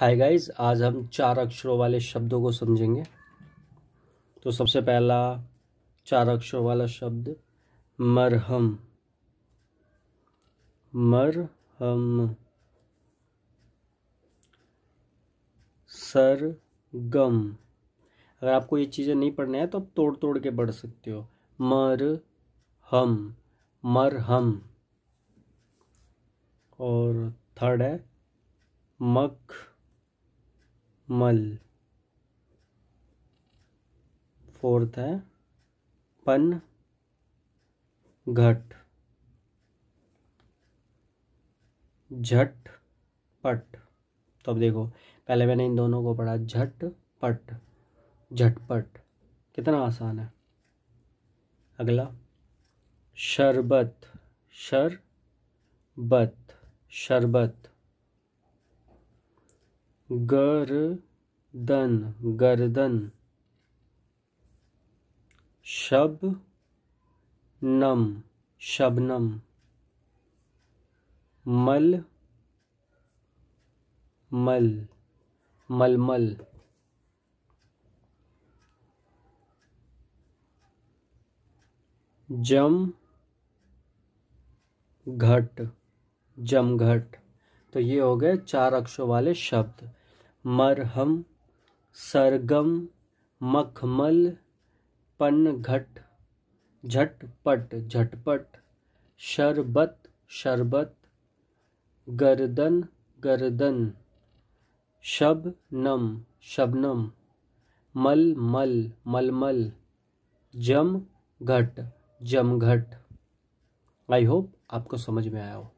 hi guys आज हम चार अक्षरों वाले शब्दों को समझेंगे तो सबसे पहला चार अक्षरों वाला शब्द मरहम मरहम गम अगर आपको ये चीज़ें नहीं पढ़ना है तो आप तोड़ तोड़ के पढ़ सकते हो मर हम मर हम और थर्ड है मख मल फोर्थ है पन घट झट पट तो अब देखो पहले मैंने इन दोनों को पढ़ा झट पट झटपट कितना आसान है अगला शरबत शर बत शरबत गर दन गर्दन शब नम शबनम मल मल मलमल जम घट जमघट तो ये हो गए चार अक्षों वाले शब्द मरहम सरगम मखमल पनघट झटपट झटपट शरबत शरबत गर्दन गर्दन शबनम शबनम मल मल मलमल जम घट जमघट आई होप आपको समझ में आया हो